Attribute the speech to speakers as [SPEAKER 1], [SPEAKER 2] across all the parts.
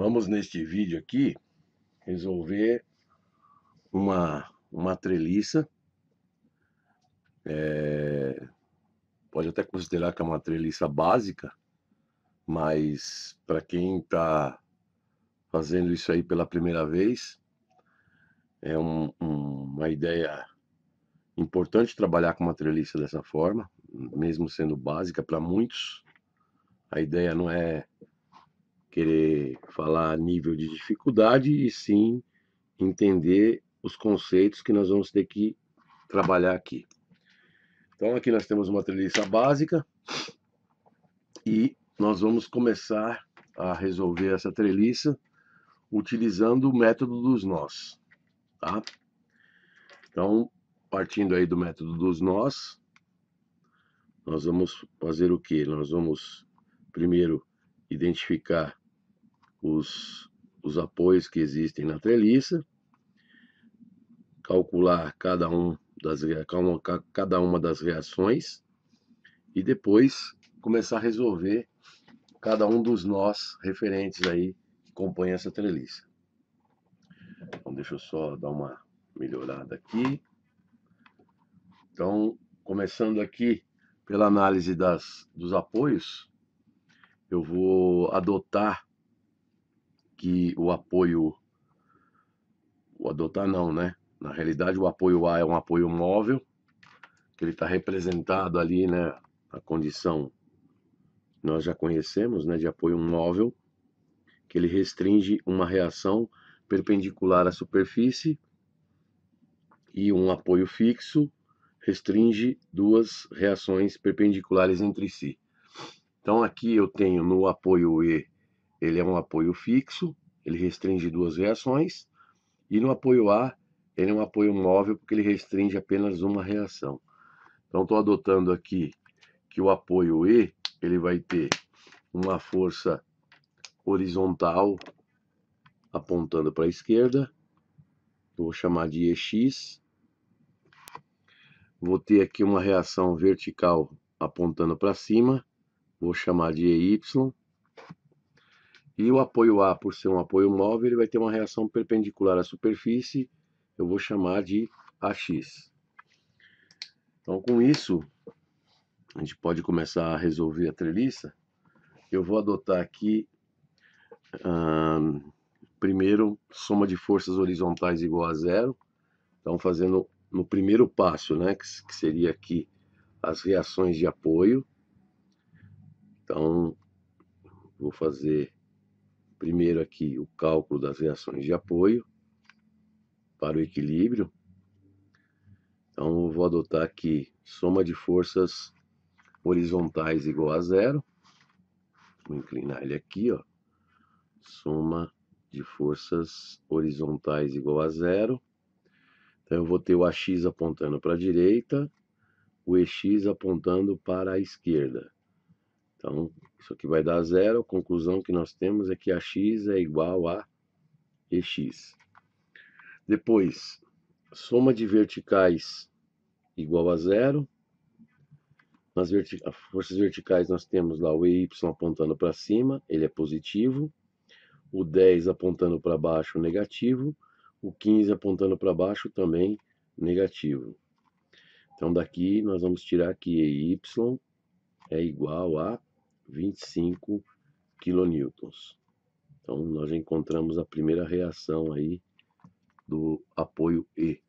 [SPEAKER 1] Vamos neste vídeo aqui resolver uma, uma treliça. É, pode até considerar que é uma treliça básica, mas para quem está fazendo isso aí pela primeira vez, é um, um, uma ideia importante trabalhar com uma treliça dessa forma, mesmo sendo básica para muitos. A ideia não é querer falar nível de dificuldade e sim entender os conceitos que nós vamos ter que trabalhar aqui. Então aqui nós temos uma treliça básica e nós vamos começar a resolver essa treliça utilizando o método dos nós, tá? Então, partindo aí do método dos nós, nós vamos fazer o que? Nós vamos primeiro identificar os, os apoios que existem na treliça, calcular cada, um das, cada uma das reações e depois começar a resolver cada um dos nós referentes aí que compõem essa treliça. Então, deixa eu só dar uma melhorada aqui. Então, começando aqui pela análise das, dos apoios, eu vou adotar que o apoio. O adotar não, né? Na realidade, o apoio A é um apoio móvel, que ele está representado ali, né? A condição nós já conhecemos, né? De apoio móvel, que ele restringe uma reação perpendicular à superfície e um apoio fixo restringe duas reações perpendiculares entre si. Então aqui eu tenho no apoio E ele é um apoio fixo, ele restringe duas reações, e no apoio A, ele é um apoio móvel porque ele restringe apenas uma reação. Então estou adotando aqui que o apoio E, ele vai ter uma força horizontal apontando para a esquerda, vou chamar de EX. Vou ter aqui uma reação vertical apontando para cima, vou chamar de EY e o apoio A, por ser um apoio móvel, ele vai ter uma reação perpendicular à superfície, eu vou chamar de AX. Então, com isso, a gente pode começar a resolver a treliça. Eu vou adotar aqui, hum, primeiro, soma de forças horizontais igual a zero. Então, fazendo no primeiro passo, né, que, que seria aqui as reações de apoio. Então, vou fazer Primeiro aqui o cálculo das reações de apoio para o equilíbrio. Então eu vou adotar aqui soma de forças horizontais igual a zero. Vou inclinar ele aqui, ó. Soma de forças horizontais igual a zero. Então eu vou ter o AX apontando para a direita, o EX apontando para a esquerda. Então isso aqui vai dar zero. A conclusão que nós temos é que ax é igual a ex. Depois, soma de verticais igual a zero. Nas verti forças verticais nós temos lá o EY apontando para cima, ele é positivo. O 10 apontando para baixo, negativo. O 15 apontando para baixo também negativo. Então daqui nós vamos tirar que EY é igual a 25 kN. Então, nós encontramos a primeira reação aí do apoio E.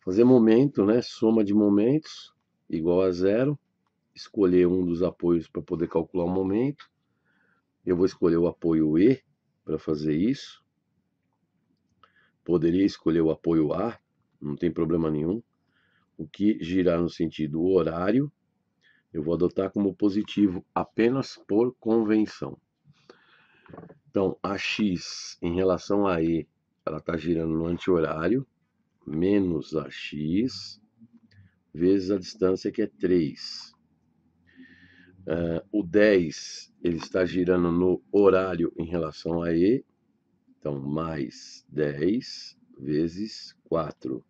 [SPEAKER 1] Fazer momento, né? Soma de momentos igual a zero. Escolher um dos apoios para poder calcular o momento. Eu vou escolher o apoio E para fazer isso. Poderia escolher o apoio A, não tem problema nenhum. O que girar no sentido horário eu vou adotar como positivo apenas por convenção. Então, a x em relação a e, ela está girando no anti-horário, menos a x, vezes a distância que é 3. Uh, eh, o 10 ele está girando no horário em relação a E, então mais 10 vezes 4.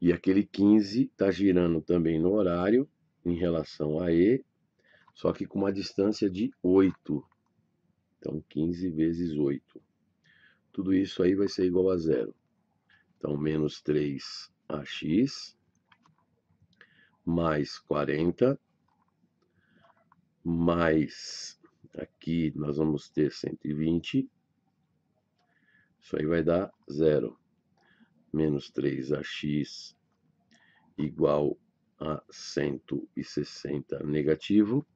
[SPEAKER 1] E aquele 15 está girando também no horário, em relação a E, só que com uma distância de 8. Então, 15 vezes 8. Tudo isso aí vai ser igual a zero. Então, menos 3ax mais 40 mais aqui nós vamos ter 120. Isso aí vai dar zero. Menos 3ax igual a 160 negativo.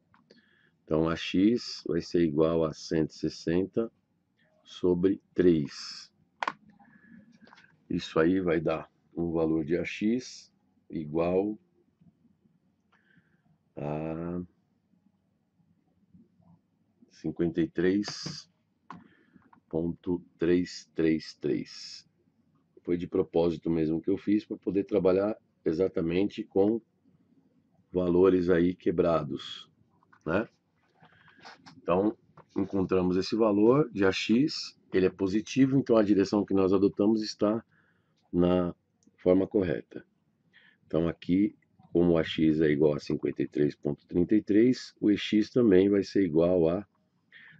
[SPEAKER 1] Então, a x vai ser igual a 160 sobre 3. Isso aí vai dar um valor de ax igual a 53.333. Foi de propósito mesmo que eu fiz para poder trabalhar exatamente com valores aí quebrados, né? Então, encontramos esse valor de AX, ele é positivo, então a direção que nós adotamos está na forma correta. Então aqui, como AX é igual a 53.33, o EX também vai ser igual a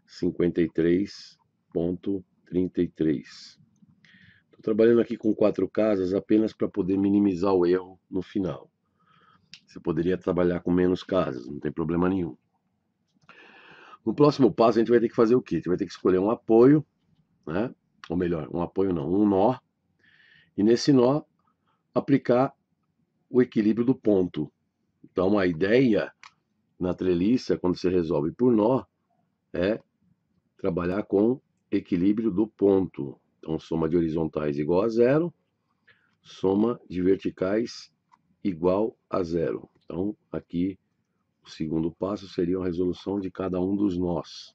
[SPEAKER 1] 53.33. Estou trabalhando aqui com quatro casas apenas para poder minimizar o erro no final. Você poderia trabalhar com menos casas, não tem problema nenhum. No próximo passo, a gente vai ter que fazer o quê? A gente vai ter que escolher um apoio, né? ou melhor, um apoio não, um nó, e nesse nó aplicar o equilíbrio do ponto. Então, a ideia na treliça, quando você resolve por nó, é trabalhar com equilíbrio do ponto. Então, soma de horizontais igual a zero, soma de verticais igual a zero. Então, aqui, o segundo passo seria a resolução de cada um dos nós.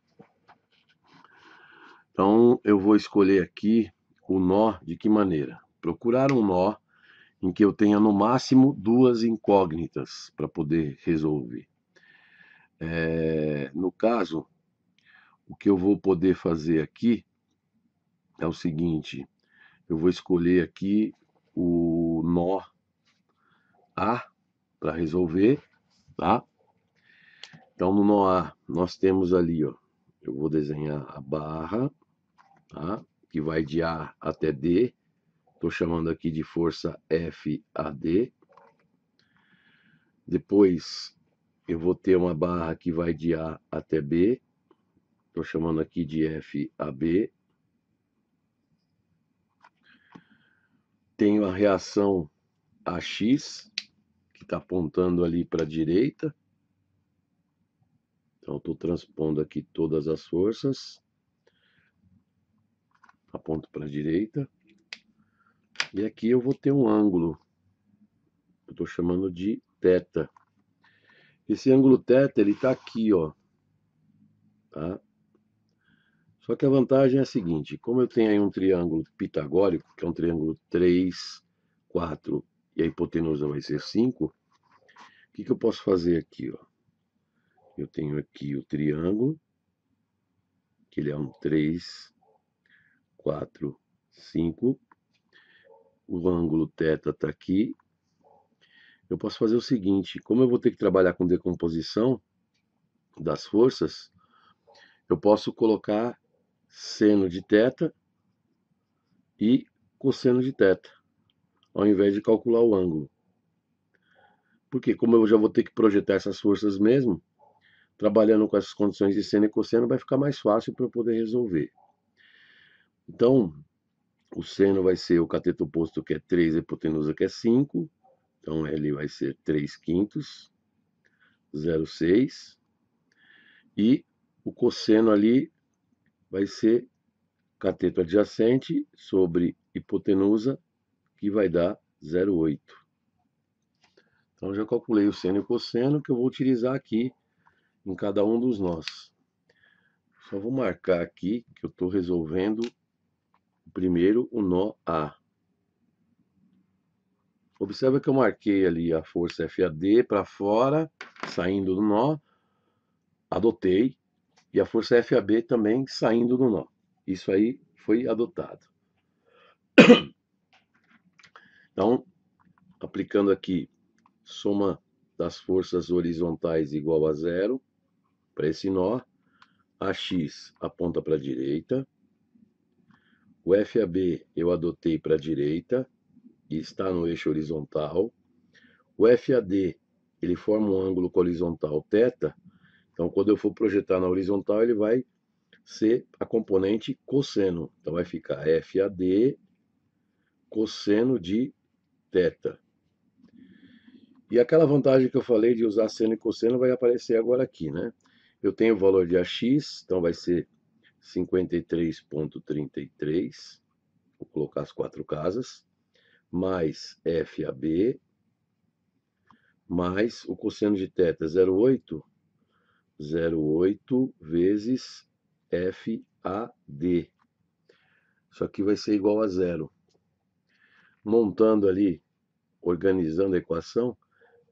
[SPEAKER 1] Então, eu vou escolher aqui o nó de que maneira? Procurar um nó em que eu tenha no máximo duas incógnitas para poder resolver. É, no caso, o que eu vou poder fazer aqui é o seguinte: eu vou escolher aqui o nó a tá? para resolver, tá? Então, no nó A, nós temos ali, ó, eu vou desenhar a barra, tá? Que vai de A até D. Estou chamando aqui de força FAD. Depois, eu vou ter uma barra que vai de A até B. Estou chamando aqui de FAB. Tenho a reação AX, está apontando ali para a direita. Então, estou transpondo aqui todas as forças. Aponto para a direita. E aqui eu vou ter um ângulo. Eu estou chamando de θ. Esse ângulo θ, ele está aqui, ó. Tá? Só que a vantagem é a seguinte, como eu tenho aí um triângulo pitagórico, que é um triângulo 3, 4 e a hipotenusa vai ser 5, o que, que eu posso fazer aqui? Ó? Eu tenho aqui o triângulo, que ele é um 3, 4, 5. O ângulo θ está aqui. Eu posso fazer o seguinte, como eu vou ter que trabalhar com decomposição das forças, eu posso colocar seno de θ e cosseno de θ ao invés de calcular o ângulo. Porque, como eu já vou ter que projetar essas forças mesmo, trabalhando com essas condições de seno e cosseno, vai ficar mais fácil para eu poder resolver. Então, o seno vai ser o cateto oposto, que é 3, a hipotenusa, que é 5. Então, L vai ser 3 quintos, 0,6. E o cosseno ali vai ser cateto adjacente sobre hipotenusa, que vai dar 0,8. Então, já calculei o seno e o cosseno, que eu vou utilizar aqui em cada um dos nós. Só vou marcar aqui que eu estou resolvendo primeiro o nó A. Observa que eu marquei ali a força FAD para fora, saindo do nó, adotei, e a força FAB também saindo do nó. Isso aí foi adotado. Então, aplicando aqui soma das forças horizontais igual a zero para esse nó, AX aponta para a direita, o FAB eu adotei para a direita e está no eixo horizontal, o FAD ele forma um ângulo com horizontal θ, então quando eu for projetar na horizontal ele vai ser a componente cosseno, então vai ficar FAD cosseno de teta. E aquela vantagem que eu falei de usar seno e cosseno vai aparecer agora aqui, né? Eu tenho o valor de AX, então vai ser 53.33, vou colocar as quatro casas, mais FAB, mais o cosseno de teta 0,8, 0,8 vezes FAD. Isso aqui vai ser igual a zero. Montando ali organizando a equação,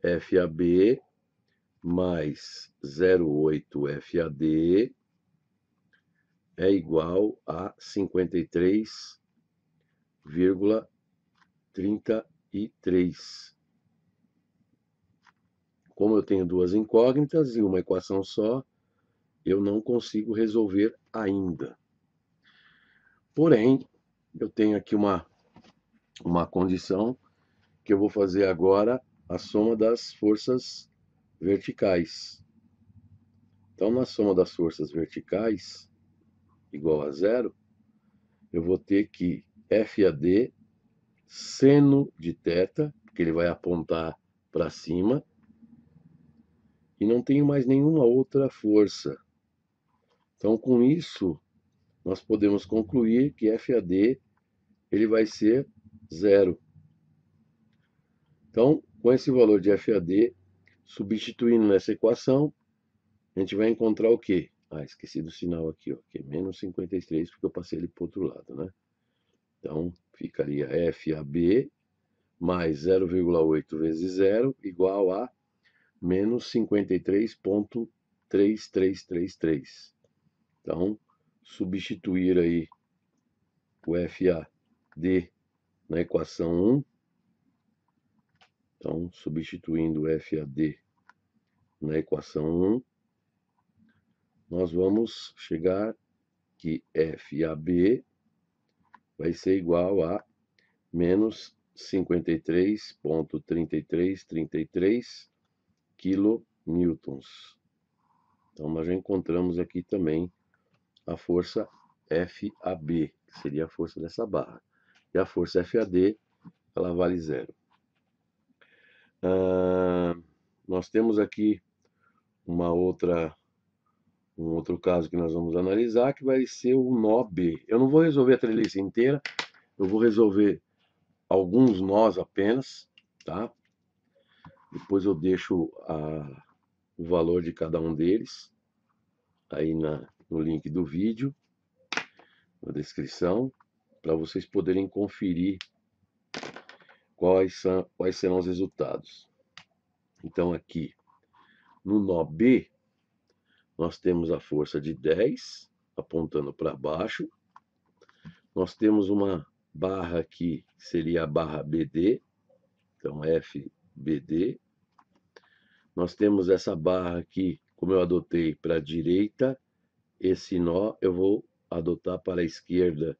[SPEAKER 1] FAB mais 0,8 FAD é igual a 53,33. Como eu tenho duas incógnitas e uma equação só, eu não consigo resolver ainda. Porém, eu tenho aqui uma, uma condição que eu vou fazer agora a soma das forças verticais. Então, na soma das forças verticais, igual a zero, eu vou ter que FAD seno de θ, que ele vai apontar para cima, e não tenho mais nenhuma outra força. Então, com isso, nós podemos concluir que FAD ele vai ser zero. Então, com esse valor de FAD, substituindo nessa equação, a gente vai encontrar o quê? Ah, esqueci do sinal aqui, ó, que é menos 53, porque eu passei ele para o outro lado, né? Então, ficaria FAB mais 0,8 vezes 0 igual a menos 53,3333. Então, substituir aí o FAD na equação 1 então, substituindo FAD na equação 1, nós vamos chegar que FAB vai ser igual a menos 53.3333 quilonewtons. Então, nós já encontramos aqui também a força FAB, que seria a força dessa barra. E a força FAD, ela vale zero. Ah, nós temos aqui uma outra um outro caso que nós vamos analisar que vai ser o nó B. Eu não vou resolver a treliça inteira, eu vou resolver alguns nós apenas, tá? Depois eu deixo a, o valor de cada um deles aí na, no link do vídeo, na descrição, para vocês poderem conferir quais, são, quais serão os resultados. Então, aqui, no nó B, nós temos a força de 10, apontando para baixo. Nós temos uma barra aqui, que seria a barra BD, então FBD. Nós temos essa barra aqui, como eu adotei para a direita, esse nó eu vou adotar para a esquerda,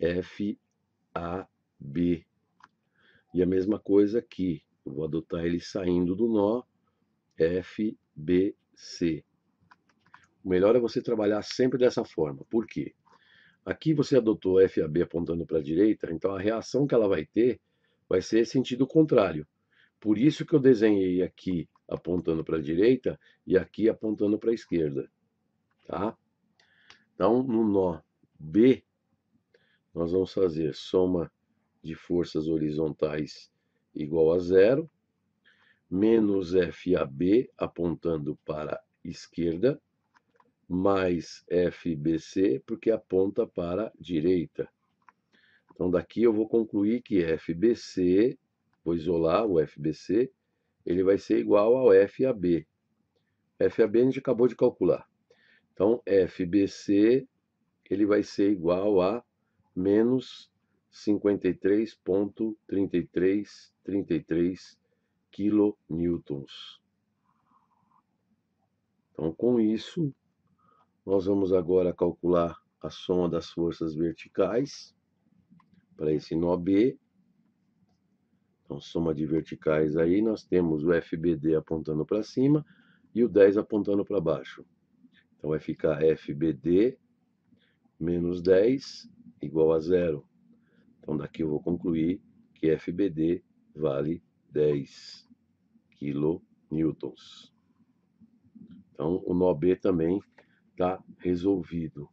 [SPEAKER 1] FAB. E a mesma coisa aqui, eu vou adotar ele saindo do nó, F, B, C. O melhor é você trabalhar sempre dessa forma. Por quê? Aqui você adotou F a B apontando para a direita, então a reação que ela vai ter vai ser sentido contrário. Por isso que eu desenhei aqui apontando para a direita e aqui apontando para a esquerda. Tá? Então, no nó B, nós vamos fazer soma de forças horizontais igual a zero, menos FAB apontando para a esquerda, mais FBC porque aponta para a direita. Então daqui eu vou concluir que FBC, vou isolar o FBC, ele vai ser igual ao FAB. FAB a gente acabou de calcular. Então FBC ele vai ser igual a menos 53.3333 kN. Então, com isso, nós vamos agora calcular a soma das forças verticais para esse nó B. Então, soma de verticais aí, nós temos o FBD apontando para cima e o 10 apontando para baixo. Então, vai ficar FBD menos 10 igual a zero. Então, daqui eu vou concluir que FBD vale 10 kN. Então, o nó B também está resolvido.